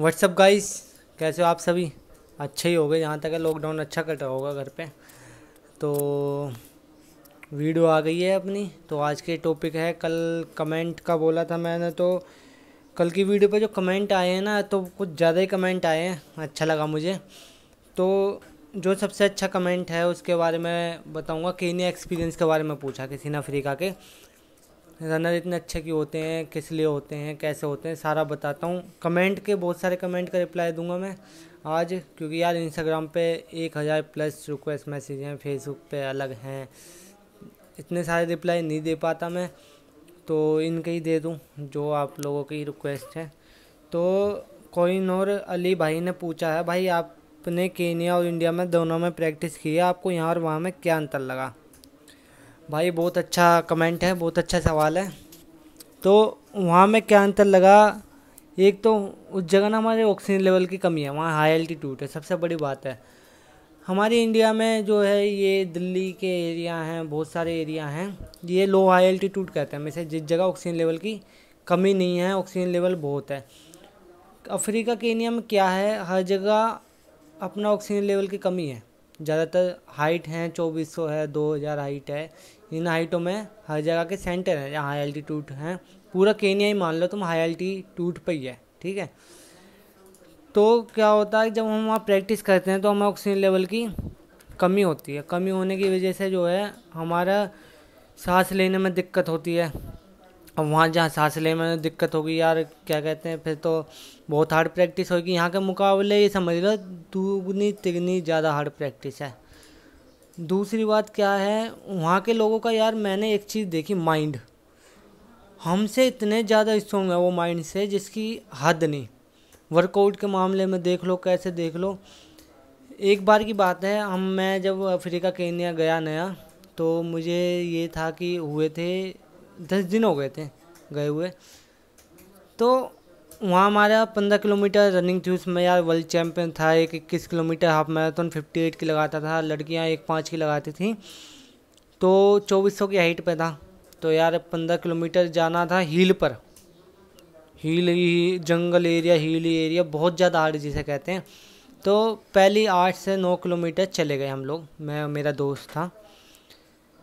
WhatsApp guys कैसे हो आप सभी अच्छे ही हो गए जहाँ तक है लॉकडाउन अच्छा कट रहा होगा घर पे तो वीडियो आ गई है अपनी तो आज के टॉपिक है कल कमेंट का बोला था मैंने तो कल की वीडियो पे जो कमेंट आए हैं ना तो कुछ ज़्यादा ही कमेंट आए हैं अच्छा लगा मुझे तो जो सबसे अच्छा कमेंट है उसके बारे में कि केनिया एक्सपीरियंस के बारे में पूछा किसी ने अफ्रीका के रनर इतने अच्छे क्यों होते हैं किस लिए होते हैं कैसे होते हैं सारा बताता हूँ कमेंट के बहुत सारे कमेंट का रिप्लाई दूंगा मैं आज क्योंकि यार इंस्टाग्राम पे एक हज़ार प्लस रिक्वेस्ट मैसेज हैं फेसबुक पे अलग हैं इतने सारे रिप्लाई नहीं दे पाता मैं तो इनके ही दे दूँ जो आप लोगों की रिक्वेस्ट है तो और अली भाई ने पूछा है भाई आपने केनिया और इंडिया में दोनों में प्रैक्टिस की है आपको यहाँ और वहाँ में क्या अंतर लगा भाई बहुत अच्छा कमेंट है बहुत अच्छा सवाल है तो वहाँ में क्या अंतर लगा एक तो उस जगह ना हमारे ऑक्सीजन लेवल की कमी है वहाँ हाई एल्टीट्यूड है सबसे बड़ी बात है हमारे इंडिया में जो है ये दिल्ली के एरिया हैं बहुत सारे एरिया हैं ये लो हाई एल्टीट्यूड कहते हैं वैसे जिस जगह ऑक्सीजन लेवल की कमी नहीं है ऑक्सीजन लेवल बहुत है अफ्रीका के नियम में क्या है हर जगह अपना ऑक्सीजन लेवल की कमी है ज़्यादातर हाइट हैं चौबीस सौ है दो हज़ार हाइट है इन हाइटों में हर जगह के सेंटर हैं जहाँ हाई एल्टीट्यूड हैं पूरा केनिया ही मान लो तुम हाई एल्टीट्यूड पर ही है ठीक है तो क्या होता है जब हम वहाँ प्रैक्टिस करते हैं तो हमें ऑक्सीजन लेवल की कमी होती है कमी होने की वजह से जो है हमारा सांस लेने में दिक्कत होती है अब वहाँ जहाँ सांस लेने में दिक्कत होगी यार क्या कहते हैं फिर तो बहुत हार्ड प्रैक्टिस होगी यहाँ के मुकाबले ये समझ लो दुगनी तिगनी ज़्यादा हार्ड प्रैक्टिस है दूसरी बात क्या है वहाँ के लोगों का यार मैंने एक चीज़ देखी माइंड हमसे इतने ज़्यादा स्ट्रॉन्ग है वो माइंड से जिसकी हद नहीं वर्कआउट के मामले में देख लो कैसे देख लो एक बार की बात है हम मैं जब अफ्रीका केन्या गया नया तो मुझे ये था कि हुए थे दस दिन हो गए थे गए हुए तो वहाँ हमारा पंद्रह किलोमीटर रनिंग थी उसमें यार वर्ल्ड चैम्पियन था एक इक्कीस kilometre half marathon fifty eight की लगाता था लड़कियाँ एक पाँच की लगाती थी तो चौबीस सौ की हाइट पे था तो यार पंद्रह किलोमीटर जाना था हील पर हील ही जंगल एरिया हीली एरिया बहुत ज़्यादा हार्ड जिसे कहते हैं तो पहली आठ से नौ किलोमीटर चले गए हम लोग मैं मेरा दोस्त था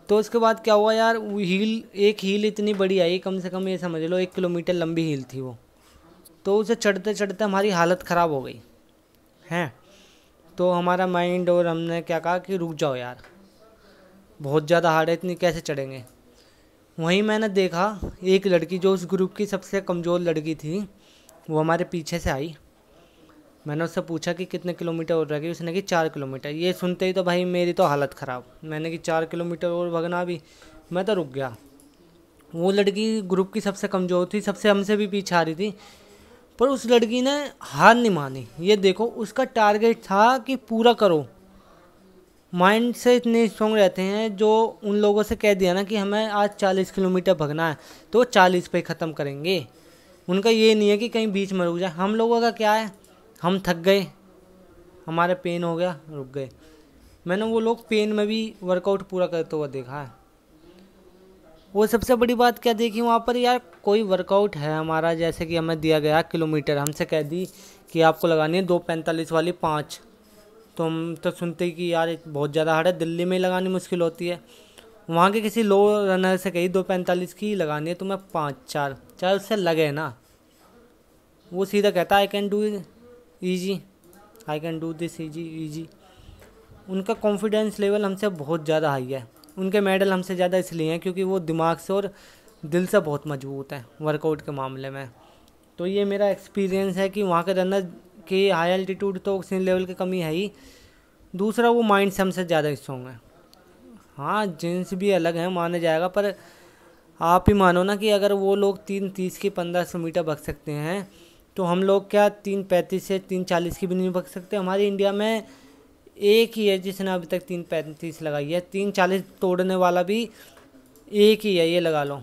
तो उसके बाद क्या हुआ यार हील एक हील इतनी बड़ी आई कम से कम ये समझ लो एक किलोमीटर लंबी हील थी वो तो उसे चढ़ते चढ़ते हमारी हालत ख़राब हो गई हैं तो हमारा माइंड और हमने क्या कहा कि रुक जाओ यार बहुत ज़्यादा हार्ड है इतनी कैसे चढ़ेंगे वहीं मैंने देखा एक लड़की जो उस ग्रुप की सबसे कमज़ोर लड़की थी वो हमारे पीछे से आई मैंने उससे पूछा कि कितने किलोमीटर और रह गई उसने कि चार किलोमीटर ये सुनते ही तो भाई मेरी तो हालत ख़राब मैंने कि चार किलोमीटर और भगना भी मैं तो रुक गया वो लड़की ग्रुप की सबसे कमज़ोर थी सबसे हमसे भी पीछे आ रही थी पर उस लड़की ने हार नहीं मानी ये देखो उसका टारगेट था कि पूरा करो माइंड से इतने स्ट्रॉन्ग रहते हैं जो उन लोगों से कह दिया ना कि हमें आज चालीस किलोमीटर भगना है तो चालीस पे ख़त्म करेंगे उनका ये नहीं है कि कहीं बीच में रुक जाए हम लोगों का क्या है हम थक गए हमारा पेन हो गया रुक गए मैंने वो लोग पेन में भी वर्कआउट पूरा करते हुआ देखा है वो सबसे बड़ी बात क्या देखी वहाँ पर यार कोई वर्कआउट है हमारा जैसे कि हमें दिया गया किलोमीटर हमसे कह दी कि आपको लगानी है दो पैंतालीस वाली पाँच तो हम तो सुनते कि यार बहुत ज़्यादा हार्ड है दिल्ली में ही लगानी मुश्किल होती है वहाँ के किसी लो रनर से कही दो पैंतालीस की लगानी है तुम्हें तो पाँच चार चार उससे लगे ना वो सीधा कहता I can do easy I can do this easy easy उनका कॉन्फिडेंस लेवल हमसे बहुत ज़्यादा हाई है उनके मेडल हमसे ज़्यादा इसलिए हैं क्योंकि वो दिमाग से और दिल से बहुत मजबूत हैं वर्कआउट के मामले में तो ये मेरा एक्सपीरियंस है कि वहाँ के रनर की हाई एल्टीट्यूड तो ऑक्सीजन लेवल की कमी है ही दूसरा वो माइंड से हमसे ज़्यादा स्ट्रॉन्ग है हाँ जेंस भी अलग हैं माना जाएगा पर आप ही मानो ना कि अगर वो लोग तीन तीस की पंद्रह सौ मीटर भग सकते हैं तो हम लोग क्या तीन पैंतीस से तीन चालीस की भी नहीं भग सकते हमारे इंडिया में एक ही है जिसने अभी तक तीन पैंतीस लगाई है तीन चालीस तोड़ने वाला भी एक ही है ये लगा लो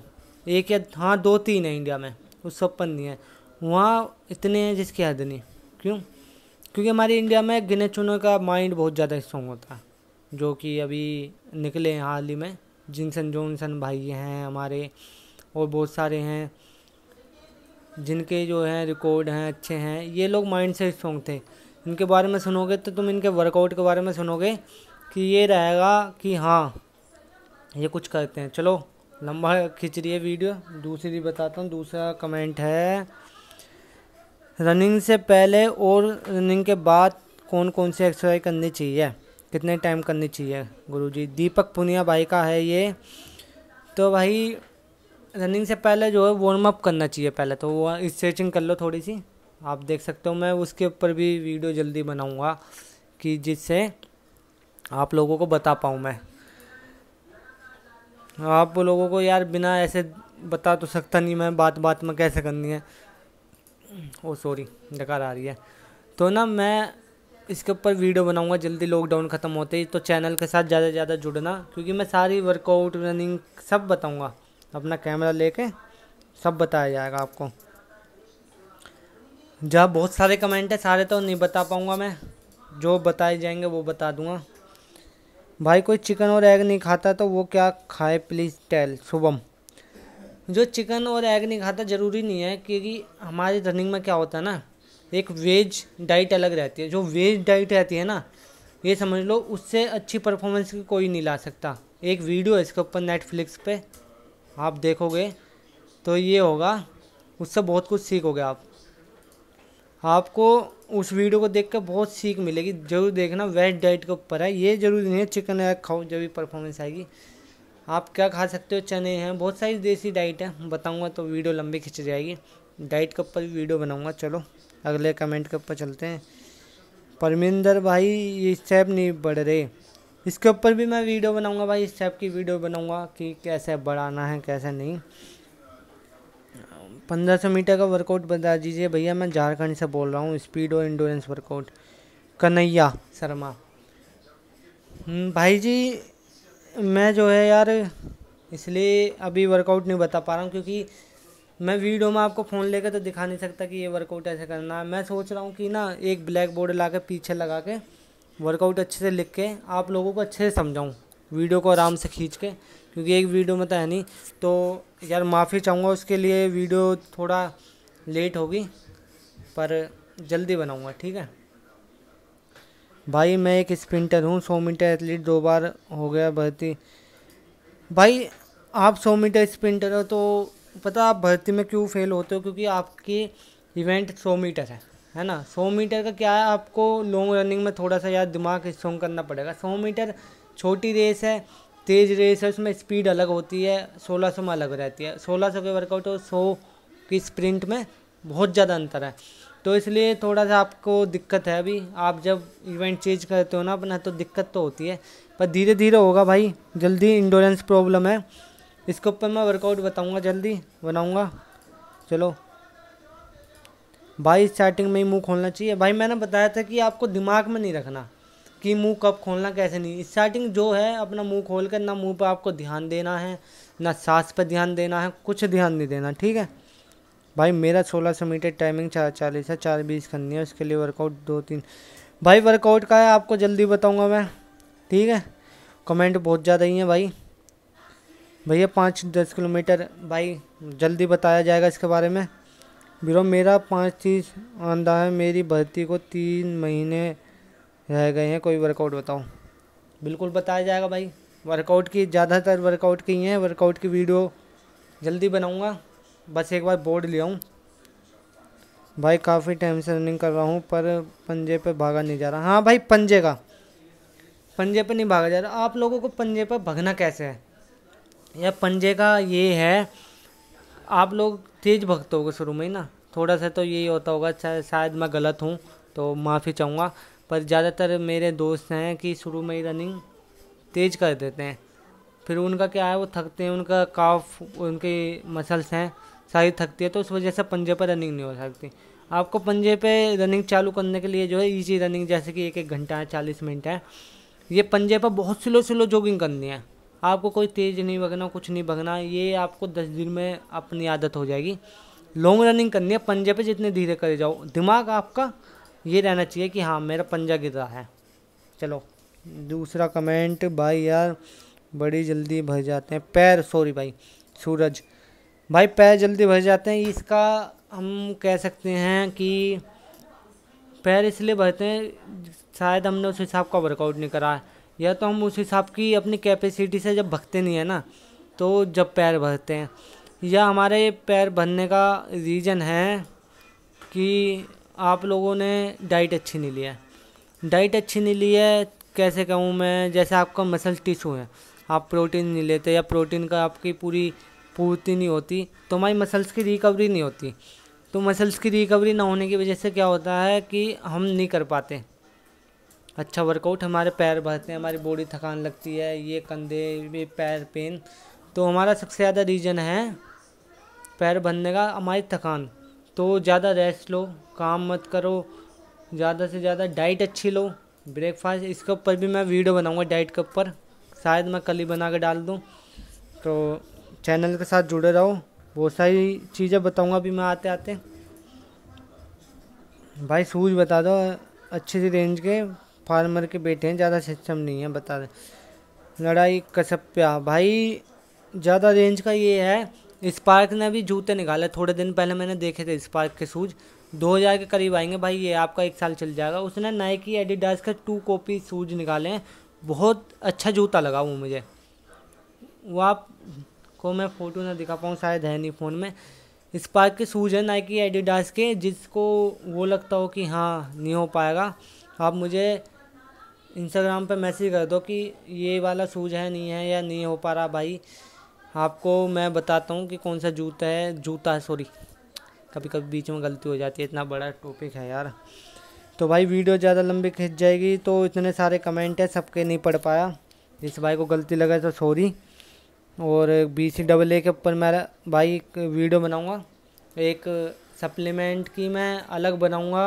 एक या हाँ दो तीन है इंडिया में उस पर नहीं है वहाँ इतने हैं जिसकी हद नहीं क्यों क्योंकि हमारे इंडिया में गिने चुने का माइंड बहुत ज़्यादा स्ट्रॉन्ग होता है जो कि अभी निकले हैं हाल ही में जिनसन जोनसन भाई हैं हमारे और बहुत सारे हैं जिनके जो हैं रिकॉर्ड हैं अच्छे हैं ये लोग माइंड से स्ट्रॉन्ग थे इनके बारे में सुनोगे तो तुम इनके वर्कआउट के बारे में सुनोगे कि ये रहेगा कि हाँ ये कुछ करते हैं चलो लंबा खिंच रही है वीडियो दूसरी बताता हूँ दूसरा कमेंट है रनिंग से पहले और रनिंग के बाद कौन कौन सी एक्सरसाइज करनी चाहिए कितने टाइम करनी चाहिए गुरुजी दीपक पुनिया भाई का है ये तो भाई रनिंग से पहले जो है वार्म अप करना चाहिए पहले तो वो स्ट्रेचिंग कर लो थोड़ी सी आप देख सकते हो मैं उसके ऊपर भी वीडियो जल्दी बनाऊंगा कि जिससे आप लोगों को बता पाऊँ मैं आप लोगों को यार बिना ऐसे बता तो सकता नहीं मैं बात बात में कैसे करनी है ओ सॉरी डकार आ रही है तो ना मैं इसके ऊपर वीडियो बनाऊंगा जल्दी लॉकडाउन ख़त्म होते ही तो चैनल के साथ ज़्यादा से ज़्यादा जुड़ना क्योंकि मैं सारी वर्कआउट रनिंग सब बताऊँगा अपना कैमरा ले सब बताया जाएगा आपको जहाँ बहुत सारे कमेंट है सारे तो नहीं बता पाऊँगा मैं जो बताए जाएंगे वो बता दूँगा भाई कोई चिकन और एग नहीं खाता तो वो क्या खाए प्लीज़ टेल शुभम जो चिकन और एग नहीं खाता ज़रूरी नहीं है क्योंकि हमारे रनिंग में क्या होता है ना एक वेज डाइट अलग रहती है जो वेज डाइट रहती है ना ये समझ लो उससे अच्छी परफॉर्मेंस कोई नहीं ला सकता एक वीडियो है इसके ऊपर नेटफ्लिक्स पे आप देखोगे तो ये होगा उससे बहुत कुछ सीखोगे आप आपको उस वीडियो को देख कर बहुत सीख मिलेगी जरूर देखना वेज डाइट के ऊपर है ये जरूरी नहीं है चिकन एग खाओ जब भी परफॉर्मेंस आएगी आप क्या खा सकते हो चने हैं बहुत सारी देसी डाइट है बताऊँगा तो वीडियो लंबी खिंच जाएगी डाइट के ऊपर वीडियो बनाऊँगा चलो अगले कमेंट के ऊपर चलते हैं परमिंदर भाई ये स्टेप नहीं बढ़ रहे इसके ऊपर भी मैं वीडियो बनाऊँगा भाई इस की वीडियो बनाऊँगा कि कैसे बढ़ाना है कैसे नहीं पंद्रह सौ मीटर का वर्कआउट बता दीजिए भैया मैं झारखंड से बोल रहा हूँ स्पीड और इंडोरेंस वर्कआउट कन्हैया शर्मा हम्म, भाई जी मैं जो है यार इसलिए अभी वर्कआउट नहीं बता पा रहा हूँ क्योंकि मैं वीडियो में आपको फ़ोन लेकर तो दिखा नहीं सकता कि ये वर्कआउट ऐसे करना है मैं सोच रहा हूँ कि ना एक ब्लैक बोर्ड ला पीछे लगा के वर्कआउट अच्छे से लिख के आप लोगों को अच्छे से समझाऊँ वीडियो को आराम से खींच के क्योंकि एक वीडियो में तो है नहीं तो यार माफ़ी चाहूँगा उसके लिए वीडियो थोड़ा लेट होगी पर जल्दी बनाऊँगा ठीक है भाई मैं एक स्प्रिंटर हूँ सौ मीटर एथलीट दो बार हो गया भर्ती भाई आप सौ मीटर स्प्रिंटर हो तो पता आप भर्ती में क्यों फेल होते हो क्योंकि आपकी इवेंट सौ मीटर है है ना सौ मीटर का क्या है आपको लॉन्ग रनिंग में थोड़ा सा यार दिमाग स्ट्रॉन्ग करना पड़ेगा सौ मीटर छोटी रेस है तेज़ रेस है उसमें स्पीड अलग होती है सोलह सौ में अलग रहती है सोलह सौ के वर्कआउट और सौ की स्प्रिंट में बहुत ज़्यादा अंतर है तो इसलिए थोड़ा सा आपको दिक्कत है अभी आप जब इवेंट चेंज करते हो ना अपना तो दिक्कत तो होती है पर धीरे धीरे होगा भाई जल्दी इंडोरेंस प्रॉब्लम है इसके ऊपर मैं वर्कआउट बताऊँगा जल्दी बनाऊँगा चलो भाई स्टार्टिंग में ही मुँह खोलना चाहिए भाई मैंने बताया था कि आपको दिमाग में नहीं रखना कि मुंह कब खोलना कैसे नहीं स्टार्टिंग जो है अपना मुंह खोल कर ना मुंह पे आपको ध्यान देना है ना सांस पे ध्यान देना है कुछ ध्यान नहीं देना ठीक है भाई मेरा सोलह सौ मीटर टाइमिंग चार चालीस है चार बीस करनी है उसके लिए वर्कआउट दो तीन भाई वर्कआउट का है आपको जल्दी बताऊँगा मैं ठीक है कमेंट बहुत ज़्यादा ही है भाई भैया पाँच दस किलोमीटर भाई जल्दी बताया जाएगा इसके बारे में बीरो मेरा पाँच तीस आंदा है मेरी भर्ती को तीन महीने रह गए हैं कोई वर्कआउट बताओ बिल्कुल बताया जाएगा भाई वर्कआउट की ज़्यादातर वर्कआउट की हैं वर्कआउट की वीडियो जल्दी बनाऊँगा बस एक बार बोर्ड ले आऊँ भाई काफ़ी टाइम से रनिंग कर रहा हूँ पर पंजे पर भागा नहीं जा रहा हाँ भाई पंजे का पंजे पर नहीं भागा जा रहा आप लोगों को पंजे पर भगना कैसे है यह पंजे का ये है आप लोग तेज़ भगते हो शुरू में ही ना थोड़ा सा तो यही होता होगा शायद मैं गलत हूँ तो माफ़ी चाहूँगा पर ज़्यादातर मेरे दोस्त हैं कि शुरू में ही रनिंग तेज़ कर देते हैं फिर उनका क्या है वो थकते हैं उनका काफ उनके मसल्स हैं सारी थकती है तो उस वजह से पंजे पर रनिंग नहीं हो सकती आपको पंजे पे रनिंग चालू करने के लिए जो है इजी रनिंग जैसे कि एक एक घंटा है चालीस मिनट है ये पंजे पर बहुत स्लो स्लो जॉगिंग करनी है आपको कोई तेज़ नहीं भगना कुछ नहीं भगना ये आपको दस दिन में अपनी आदत हो जाएगी लॉन्ग रनिंग करनी है पंजे पे जितने धीरे करे जाओ दिमाग आपका ये रहना चाहिए कि हाँ मेरा पंजा गिर रहा है चलो दूसरा कमेंट भाई यार बड़ी जल्दी भर जाते हैं पैर सॉरी भाई सूरज भाई पैर जल्दी भर जाते हैं इसका हम कह सकते हैं कि पैर इसलिए भरते हैं शायद हमने उस हिसाब का वर्कआउट नहीं करा या तो हम उस हिसाब की अपनी कैपेसिटी से जब भगते नहीं है ना तो जब पैर भरते हैं या हमारे पैर भरने का रीज़न है कि आप लोगों ने डाइट अच्छी नहीं लिया है डाइट अच्छी नहीं ली है कैसे कहूँ मैं जैसे आपका मसल टिशू है आप प्रोटीन नहीं लेते या प्रोटीन का आपकी पूरी पूर्ति नहीं होती तो हमारी मसल्स की रिकवरी नहीं होती तो मसल्स की रिकवरी ना होने की वजह से क्या होता है कि हम नहीं कर पाते अच्छा वर्कआउट हमारे पैर भरते हैं हमारी बॉडी थकान लगती है ये कंधे ये पैर पेन तो हमारा सबसे ज़्यादा रीज़न है पैर भरने का हमारी थकान तो ज़्यादा रेस्ट लो काम मत करो ज़्यादा से ज़्यादा डाइट अच्छी लो ब्रेकफास्ट इसके ऊपर भी मैं वीडियो बनाऊंगा डाइट के ऊपर शायद मैं कल ही बना के डाल दूँ तो चैनल के साथ जुड़े रहो बहुत सारी चीज़ें बताऊँगा अभी मैं आते आते भाई सूज बता दो अच्छे से रेंज के फार्मर के बेटे हैं ज़्यादा सिस्टम नहीं है बता दें लड़ाई कसप्या भाई ज़्यादा रेंज का ये है स्पार्क ने अभी जूते निकाले थोड़े दिन पहले मैंने देखे थे स्पार्क के शूज़ दो हज़ार के करीब आएंगे भाई ये आपका एक साल चल जाएगा उसने नाइकी एडिडास के टू कॉपी शूज निकाले हैं बहुत अच्छा जूता लगा वो मुझे वो आप को मैं फ़ोटो ना दिखा पाऊँ शायद है नहीं फ़ोन में स्पार्क के शूज है नाइकी एडिडास के जिसको वो लगता हो कि हाँ नहीं हो पाएगा आप मुझे इंस्टाग्राम पे मैसेज कर दो कि ये वाला शूज है नहीं है या नहीं हो पा रहा भाई आपको मैं बताता हूँ कि कौन सा जूता है जूता है सॉरी कभी कभी बीच में गलती हो जाती है इतना बड़ा टॉपिक है यार तो भाई वीडियो ज़्यादा लंबी खिंच जाएगी तो इतने सारे कमेंट है सबके नहीं पढ़ पाया जिस भाई को गलती लगा तो सॉरी और बी सी डबल ए के ऊपर मेरा भाई एक वीडियो बनाऊँगा एक सप्लीमेंट की मैं अलग बनाऊँगा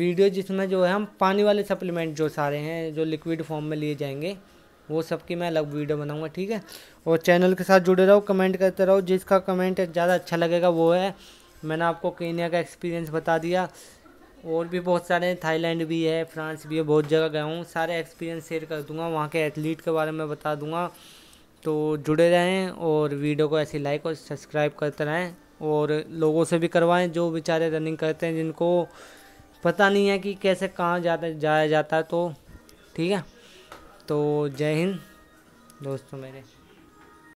वीडियो जिसमें जो है हम पानी वाले सप्लीमेंट जो सारे हैं जो लिक्विड फॉर्म में लिए जाएंगे वो सब की मैं अलग वीडियो बनाऊँगा ठीक है और चैनल के साथ जुड़े रहो कमेंट करते रहो जिसका कमेंट ज़्यादा अच्छा लगेगा वो है मैंने आपको केन्या का एक्सपीरियंस बता दिया और भी बहुत सारे थाईलैंड भी है फ्रांस भी है बहुत जगह गया हूँ सारे एक्सपीरियंस शेयर कर दूँगा वहाँ के एथलीट के बारे में बता दूँगा तो जुड़े रहें और वीडियो को ऐसे लाइक और सब्सक्राइब करते रहें और लोगों से भी करवाएं जो बेचारे रनिंग करते हैं जिनको पता नहीं है कि कैसे कहाँ जाता जाया जाता है तो ठीक है तो जय हिंद दोस्तों मेरे